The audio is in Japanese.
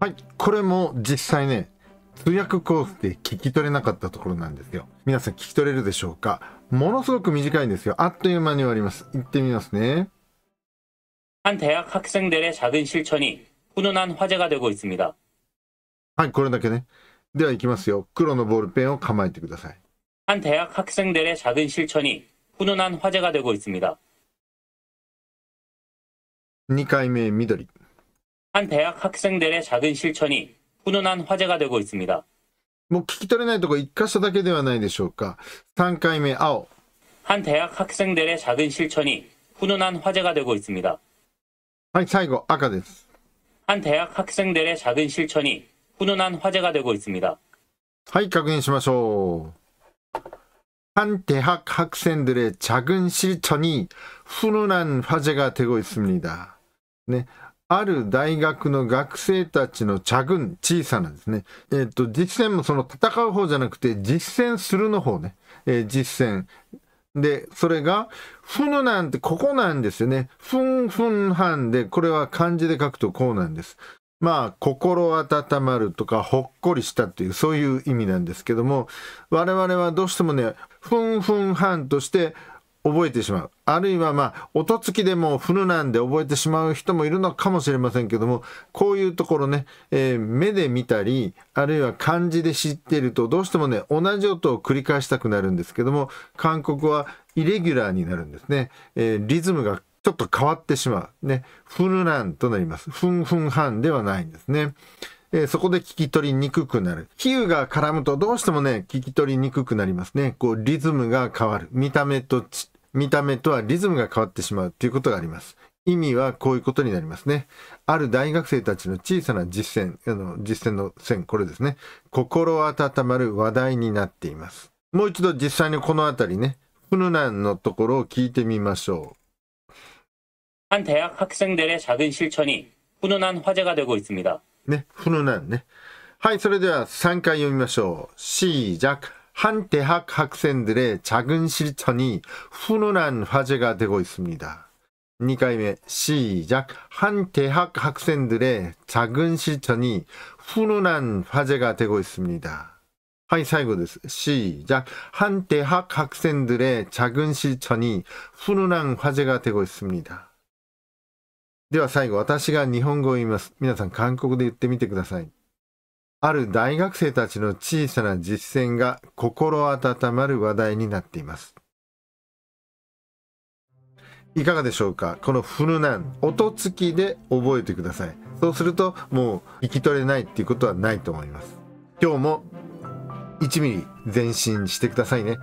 はい、これも実際ね、通訳コースで聞き取れなかったところなんですよ。皆さん聞き取れるでしょうかものすごく短いんですよ。あっという間に終わります。行ってみますね。한대학학생들의작은실천이훈훈한화제가되고있습니다はい、これだけね。では行きますよ。黒のボールペンを構えてください。한대학학생들의작은실천이훈훈한화제가되고있습니다2回目緑한 대학 학생들의 작은 실천이 훈훈한 화제가 되고 있습니다. もう聞き取れないとこ一箇所だけではないでしょうか三回目青한 대학 학생들의 작은 실천이 훈훈한 화제가 되고 있습니다. はい、最後、赤です。한 대학 학생들의 작은 실천이 훈훈한 화제가 되고 있습니다. はい、確認しましょう。한대학학생들의작은실천이훈훈한화제가되고있습니다。ね、 ある大学の学生たちの茶軍、小さなんですね。えー、っと、実践もその戦う方じゃなくて、実践するの方ね。えー、実践。で、それが、ふぬなんてここなんですよね。ふんふんはんで、これは漢字で書くとこうなんです。まあ、心温まるとか、ほっこりしたという、そういう意味なんですけども、我々はどうしてもね、ふんふんはんとして、覚えてしまう。あるいはまあ、音付きでもフルなんで覚えてしまう人もいるのかもしれませんけども、こういうところね、えー、目で見たり、あるいは漢字で知っていると、どうしてもね、同じ音を繰り返したくなるんですけども、韓国はイレギュラーになるんですね。えー、リズムがちょっと変わってしまう。ね、フルランとなります。フンフンハンではないんですね。えー、そこで聞き取りにくくなる。比喩が絡むとどうしてもね、聞き取りにくくなりますね。こう、リズムが変わる。見た目と、見た目とはリズムが変わってしまうということがあります。意味はこういうことになりますね。ある大学生たちの小さな実践、あの実践の線、これですね。心温まる話題になっています。もう一度実際にこの辺りね、のところを聞いてみましょう。한대학학생들의작은실천이훈훈한화제가되고있습니다 ね、훈훈한ね。はい、それでは3回読みましょう。시작。 한 대학 학생들의 작은 실천이 훈훈한 화제가 되고 있습니다. 2回目, 가 시작. 한 대학 학생들의 작은 실천이 훈훈한 화제가 되고 있습니다. 하이 사이後で스 시작. 한 대학 학생들의 작은 실천이 훈훈한 화제가 되고 있습니다. では最後、私が日本語を言います。皆さん、韓国で言ってみてください。ある大学生たちの小さな実践が心温まる話題になっています。いかがでしょうかこのフルナン、音付きで覚えてください。そうすると、もう、聞き取れないっていうことはないと思います。今日も、1ミリ前進してくださいね。